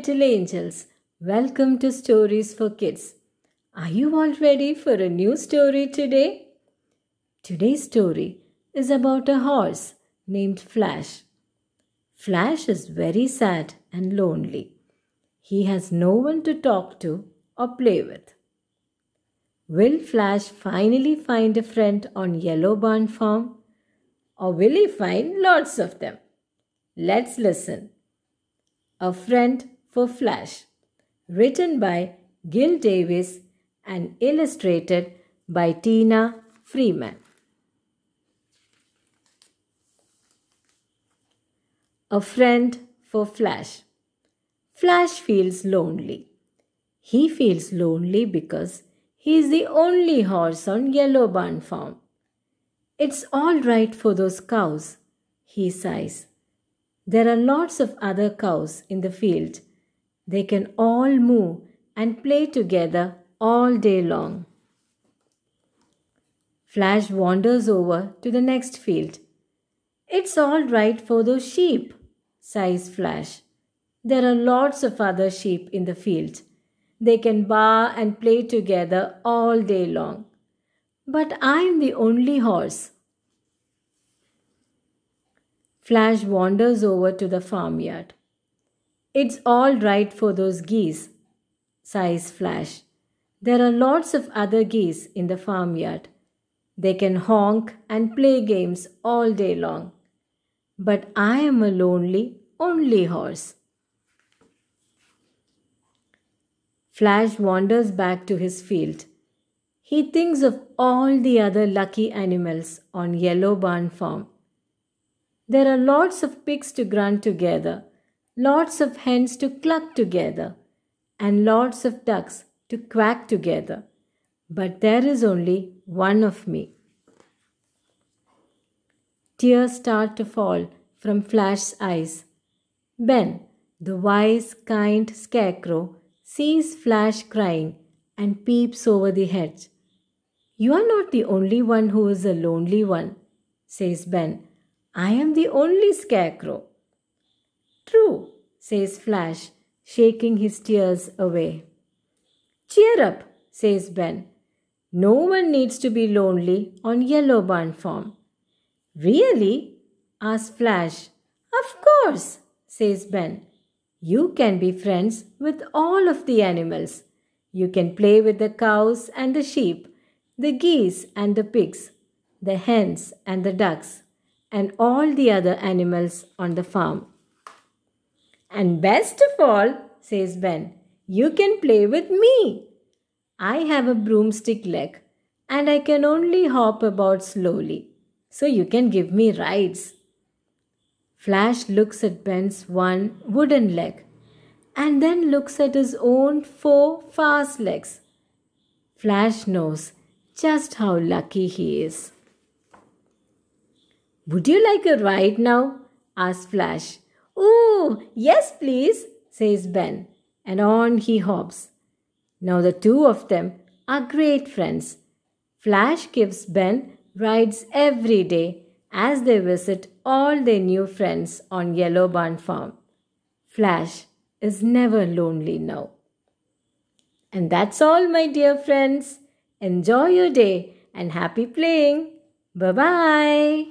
little angels, welcome to Stories for Kids. Are you all ready for a new story today? Today's story is about a horse named Flash. Flash is very sad and lonely. He has no one to talk to or play with. Will Flash finally find a friend on Yellow Barn Farm? Or will he find lots of them? Let's listen. A friend for Flash, written by Gil Davis and illustrated by Tina Freeman. A friend for Flash. Flash feels lonely. He feels lonely because he is the only horse on Yellow Barn Farm. It's all right for those cows, he sighs. There are lots of other cows in the field they can all move and play together all day long. Flash wanders over to the next field. It's all right for those sheep, sighs Flash. There are lots of other sheep in the field. They can bar and play together all day long. But I'm the only horse. Flash wanders over to the farmyard. It's all right for those geese, sighs Flash. There are lots of other geese in the farmyard. They can honk and play games all day long. But I am a lonely, only horse. Flash wanders back to his field. He thinks of all the other lucky animals on Yellow Barn Farm. There are lots of pigs to grunt together lots of hens to cluck together and lots of ducks to quack together. But there is only one of me. Tears start to fall from Flash's eyes. Ben, the wise, kind scarecrow, sees Flash crying and peeps over the hedge. You are not the only one who is a lonely one, says Ben. I am the only scarecrow. True, says Flash, shaking his tears away. Cheer up, says Ben. No one needs to be lonely on Yellow Barn Farm. Really? asks Flash. Of course, says Ben. You can be friends with all of the animals. You can play with the cows and the sheep, the geese and the pigs, the hens and the ducks, and all the other animals on the farm. And best of all, says Ben, you can play with me. I have a broomstick leg and I can only hop about slowly, so you can give me rides. Flash looks at Ben's one wooden leg and then looks at his own four fast legs. Flash knows just how lucky he is. Would you like a ride now? asks Flash Oh, yes, please, says Ben, and on he hops. Now the two of them are great friends. Flash gives Ben rides every day as they visit all their new friends on Yellow Barn Farm. Flash is never lonely now. And that's all, my dear friends. Enjoy your day and happy playing. Bye bye.